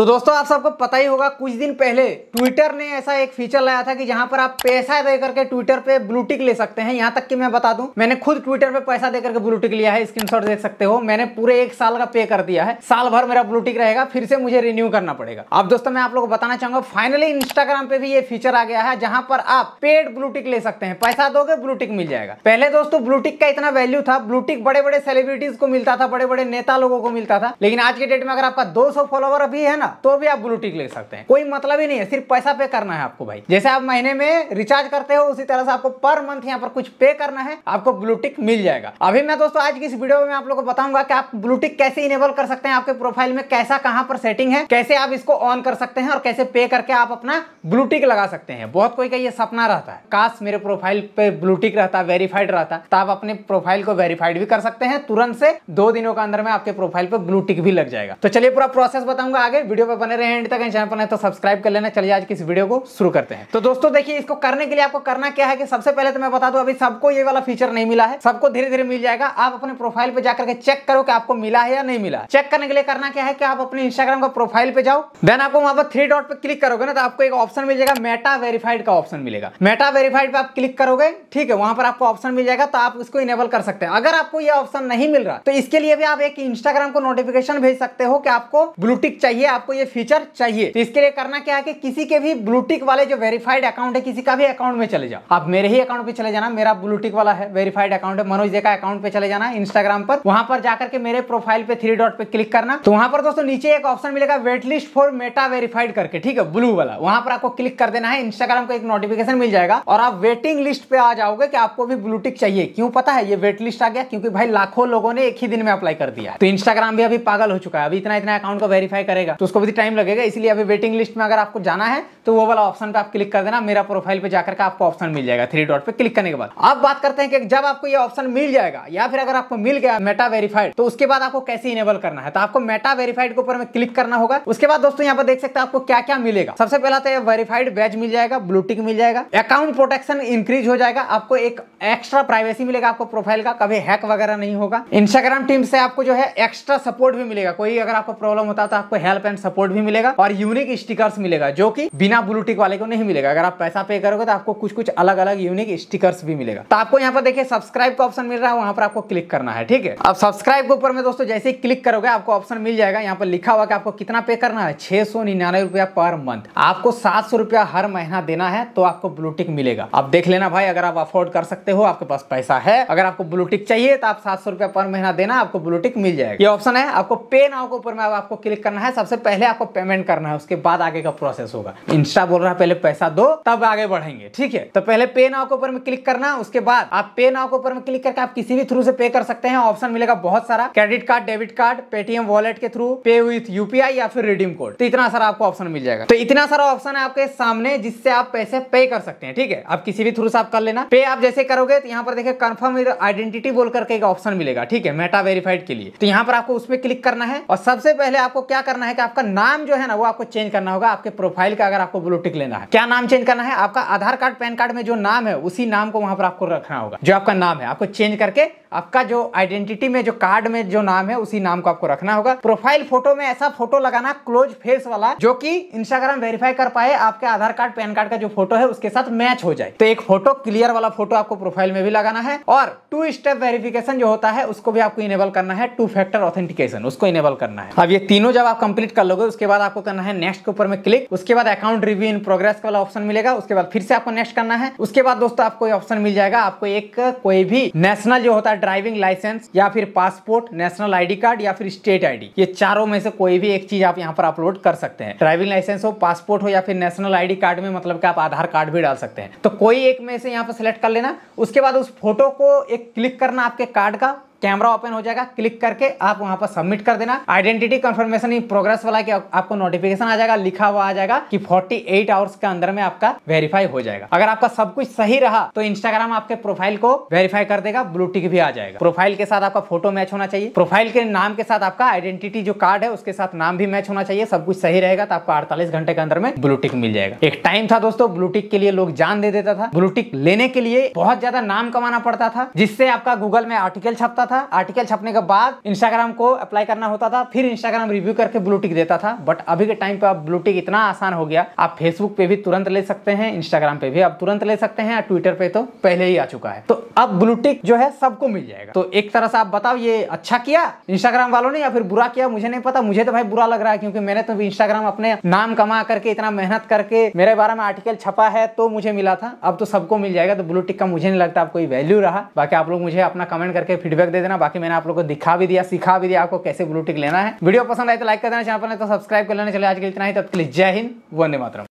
तो दोस्तों आप सबको पता ही होगा कुछ दिन पहले ट्विटर ने ऐसा एक फीचर लाया था कि जहां पर आप पैसा दे करके ट्विटर पे ब्लूटिक ले सकते हैं यहां तक कि मैं बता दूं मैंने खुद ट्विटर पे पैसा देकर के ब्लूटिक लिया है स्क्रीनशॉट देख सकते हो मैंने पूरे एक साल का पे कर दिया है साल भर मेरा ब्लूटिक रहेगा फिर से मुझे रिन्यू करना पड़ेगा अब दोस्तों मैं आप लोग को बताना चाहूंगा फाइनली इंस्टाग्राम पे भी ये फीचर आ गया है जहां पर आप पेड ब्लूटिक ले सकते हैं पैसा दोगे ब्लूटिक मिल जाएगा पहले दोस्तों ब्लूटिक का इतना वैल्यू था ब्लूटिक बड़े बड़े सेलिब्रिटीज को मिलता था बड़े बड़े नेता लोगों को मिलता था लेकिन आज के डेट में अगर आपका दो फॉलोवर अभी है ना तो भी आप ब्लूटिक ले सकते हैं कोई मतलब ही नहीं है सिर्फ पैसा पे करना है आपको भाई जैसे आप महीने में रिचार्ज करते हो उसी तरह से आपको पर मंथ यहाँ पर कुछ पे करना है आपको ब्लूटिक मिल जाएगा अभी मैं दोस्तों आज की इस वीडियो में आप लोग को बताऊंगा कि आप ब्लूटिक कैसे इनेबल कर सकते हैं आपके प्रोफाइल में कैसा कहाँ पर सेटिंग है कैसे आप इसको ऑन कर सकते हैं और कैसे पे करके आप अपना ब्लूटिक लगा सकते हैं बहुत कोई का ये सपना रहता है काश मेरे प्रोफाइल पे ब्लूटिक रहता वेरीफाइड रहता तो आप अपने प्रोफाइल को वेरीफाइड भी कर सकते हैं तुरंत से दो दिनों के अंदर में आपके प्रोफाइल पर ब्लूटिक भी लग जाएगा तो चलिए पूरा प्रोसेस बताऊंगा आगे वीडियो वीडियो पर बने रहे एंड तक चैनल पर नहीं तो सब्सक्राइब कर लेना चलिए आज की इस वीडियो को शुरू करते हैं तो दोस्तों देखिए इसको करने के लिए आपको करना क्या है कि सबसे पहले तो मैं बता दूं अभी सबको ये वाला फीचर नहीं मिला है सबको धीरे धीरे मिल जाएगा आप अपने प्रोफाइल पर जाकर के चेक करो कि आपको मिला है या नहीं मिला चेक करने के लिए करना क्या है कि आप अपने इंस्टाग्राम का प्रोफाइल पे जाओ देन आपको वहां पर थ्री डॉट पर क्लिक करोगे ना तो आपको एक ऑप्शन मिल जाएगा मेटा वेरीफाइड का ऑप्शन मिलेगा मेटा वेरीफाइड पर आप क्लिक करोगे ठीक है वहां पर आपको ऑप्शन मिल जाएगा तो आप उसको इनेबल कर सकते हैं अगर आपको यह ऑप्शन नहीं मिल रहा तो इसके लिए भी आप एक इंस्टाग्राम को नोटिफिकेशन भेज सकते हो कि आपको ब्लूटिक चाहिए आपको ये फीचर चाहिए तो इसके लिए करना क्या है कि किसी के भी ब्लूटिक वाले जो वेरीफाइड अकाउंट है किसी का भी अकाउंट में चले जाओ आप मेरे ही अकाउंट पे चले जाना मेरा ब्लूटिक वाला है वेरीफाइड अकाउंट है मनोज जी का अकाउंट पे चले जाना इंस्टाग्राम पर वहां पर जाकर के मेरे प्रोफाइल पे थ्री डॉट पे क्लिक करना तो वहां पर दोस्तों नीचे एक ऑप्शन मिलेगा wait list for Meta verified करके ठीक है ब्लू वाला वहां पर आपको क्लिक कर देना है इंस्टाग्राम को एक नोटिफिकेशन मिल जाएगा और आप वेटिंग लिस्ट पे आ जाओगे कि आपको भी ब्लूटिक चाहिए क्यों पता है ये वेट लिस्ट आ गया क्योंकि भाई लाखों लोगों ने एक ही दिन में अप्लाई कर दिया तो इंस्टाग्राम भी अभी पागल हो चुका है अभी इतना इतना अकाउंट को वेरीफाई करेगा तो उसको भी टाइम लगेगा इसलिए अभी वेटिंग लिस्ट में अगर आपको जाना है तो वो वाला ऑप्शन पे आप क्लिक कर देना मेरा प्रोफाइल पे जाकर के आपको ऑप्शन मिल जाएगा थ्री डॉट पे क्लिक करने के बाद अब बात करते हैं कि जब आपको ये ऑप्शन मिल जाएगा या फिर अगर आपको मिल गया मेटा वेरीफाइड तो उसके बाद आपको कैसे इनेबल करना है तो आपको मेटा वेरीफाइड के ऊपर में क्लिक करना होगा उसके बाद दोस्तों यहाँ पर देख सकते हैं आपको क्या क्या मिलेगा सबसे पहला तो वेरीफाइड बैच मिल जाएगा ब्लूटिक मिल जाएगा अकाउंट प्रोटेक्शन इंक्रीज हो जाएगा आपको एक एक्स्ट्रा प्राइवेसी मिलेगा आपको प्रोफाइल का कभी हैक वगैरह नहीं होगा इंस्टाग्राम टीम से आपको जो है एक्स्ट्रा सपोर्ट भी मिलेगा कोई अगर आपको प्रॉब्लम होता है तो आपको हेल्प एंड पेमेंट सपोर्ट भी मिलेगा और यूनिक स्टिकर्स मिलेगा जो कि बिना ब्लूटिक वाले को नहीं मिलेगा अगर आप पैसा पे करोगे तो आपको कुछ कुछ अलग अलग यूनिक स्टिकर्स भी मिलेगा तो आपको यहाँ पर देखिए सब्सक्राइब का ऑप्शन मिल रहा है वहां पर आपको क्लिक करना है ठीक है अब सब्सक्राइब के ऊपर में दोस्तों जैसे ही क्लिक करोगे आपको ऑप्शन मिल जाएगा यहाँ पर लिखा हुआ कि आपको कितना पे करना है छह सौ निन्यानवे रुपया पर मंथ आपको सात सौ रुपया हर महीना देना है तो आपको ब्लूटिक मिलेगा अब देख लेना भाई अगर आप अफोर्ड कर सकते हो आपके पास पैसा है अगर आपको ब्लूटिक चाहिए तो आप सात सौ रुपया पर महीना देना आपको ब्लूटिक मिल जाएगा ये ऑप्शन है आपको पे नाव के ऊपर में आपको क्लिक करना है सबसे पहले आपको पेमेंट करना है उसके बाद आगे का प्रोसेस होगा इंस्टा बोल रहा है पहले पैसा दो तब आगे बढ़ेंगे ठीक है तो पहले पे नाव के ऊपर में क्लिक करना उसके बाद आप पे नाव के ऊपर में क्लिक करके आप किसी भी थ्रू से पे कर सकते हैं ऑप्शन मिलेगा बहुत सारा credit card debit card Paytm wallet के थ्रू पे विथ यूपीआई या फिर रिडीम कोड तो इतना सारा आपको ऑप्शन मिल जाएगा तो इतना सारा ऑप्शन है आपके सामने जिससे आप पैसे पे कर सकते हैं ठीक है आप किसी भी थ्रू से आप कर लेना पे आप जैसे करोगे तो यहाँ पर देखिए कंफर्म आइडेंटिटी बोल करके एक ऑप्शन मिलेगा ठीक है मेटा वेरीफाइड के लिए तो यहाँ पर आपको उसमें क्लिक करना है और सबसे पहले आपको क्या करना है कि आपका आपका नाम जो है ना वो आपको चेंज करना होगा आपके प्रोफाइल का अगर आपको ब्लू टिक लेना है क्या नाम चेंज करना है आपका आधार कार्ड पैन कार्ड में जो नाम है उसी नाम को वहां पर आपको रखना होगा जो आपका नाम है आपको चेंज करके आपका जो आइडेंटिटी में जो कार्ड में जो नाम है उसी नाम को आपको रखना होगा प्रोफाइल फोटो में ऐसा फोटो लगाना क्लोज फेस वाला जो कि इंस्टाग्राम वेरीफाई कर पाए आपके आधार कार्ड पैन कार्ड का जो फोटो है उसके साथ मैच हो जाए तो एक फोटो क्लियर वाला फोटो आपको प्रोफाइल में भी लगाना है और टू स्टेप वेरिफिकेशन जो होता है उसको भी आपको इनेबल करना है टू फैक्टर ऑथेंटिकेशन उसको इनेबल करना है अब ये तीनों जब आप कंप्लीट कर लोगे उसके बाद आपको करना है नेक्स्ट के ऊपर में क्लिक उसके बाद अकाउंट रिव्यू इन प्रोग्रेस वाला ऑप्शन मिलेगा उसके बाद फिर से आपको नेक्स्ट करना है उसके बाद दोस्तों आपको ऑप्शन मिल जाएगा आपको एक कोई भी नेशनल जो होता है ड्राइविंग लाइसेंस या फिर पासपोर्ट नेशनल आईडी कार्ड या फिर स्टेट आईडी ये चारों में से कोई भी एक चीज आप यहाँ पर अपलोड कर सकते हैं ड्राइविंग लाइसेंस हो पासपोर्ट हो या फिर नेशनल आईडी कार्ड में मतलब कि आप आधार कार्ड भी डाल सकते हैं तो कोई एक में से यहाँ पर सिलेक्ट कर लेना उसके बाद उस फोटो को एक क्लिक करना आपके कार्ड का कैमरा ओपन हो जाएगा क्लिक करके आप वहां पर सबमिट कर देना आइडेंटिटी कंफर्मेशन इन प्रोग्रेस वाला कि आपको नोटिफिकेशन आ जाएगा लिखा हुआ आ जाएगा कि 48 आवर्स के अंदर में आपका वेरीफाई हो जाएगा अगर आपका सब कुछ सही रहा तो इंस्टाग्राम आपके प्रोफाइल को वेरीफाई कर देगा ब्लूटिक भी आ जाएगा प्रोफाइल के साथ आपका फोटो मैच होना चाहिए प्रोफाइल के नाम के साथ आपका आइडेंटिटी जो कार्ड है उसके साथ नाम भी मैच होना चाहिए सब कुछ सही रहेगा तो आपको अड़तालीस घंटे के अंदर में ब्लूटिक मिल जाएगा एक टाइम था दोस्तों ब्लूटिक के लिए लोग जान दे देता था ब्लूटिक लेने के लिए बहुत ज्यादा नाम कमाना पड़ता था जिससे आपका गूगल में आर्टिकल छपता था आर्टिकल छपने के बाद इंस्टाग्राम को अप्लाई करना होता था फिर इंस्टाग्राम रिव्यू करके ब्लूटिक देता था बट अभी के टाइम पे अब ब्लूटिक इतना आसान हो गया आप फेसबुक पे भी तुरंत ले सकते हैं इंस्टाग्राम पे भी आप तुरंत ले सकते हैं ट्विटर पे तो पहले ही आ चुका है तो अब ब्लूटिक जो है सबको मिल जाएगा तो एक तरह से आप बताओ ये अच्छा किया इंस्टाग्राम वालों ने या फिर बुरा किया मुझे नहीं पता मुझे तो भाई बुरा लग रहा है क्योंकि मैंने तो इंस्टाग्राम अपने नाम कमा करके इतना मेहनत करके मेरे बारे में आर्टिकल छपा है तो मुझे मिला था अब तो सबको मिल जाएगा तो ब्लूटिक का मुझे नहीं लगता आप कोई वैल्यू रहा बाकी आप लोग मुझे अपना कमेंट करके फीडबैक दे देना बाकी मैंने आप लोगों को दिखा भी दिया सिखा भी दिया आपको कैसे ब्लूटिक लेना है वीडियो पसंद आए तो लाइक कर देना चैनल पर नहीं तो सब्सक्राइब कर लेना चले आज के लिए इतना ही तब के लिए जय हिंद वंदे मातरम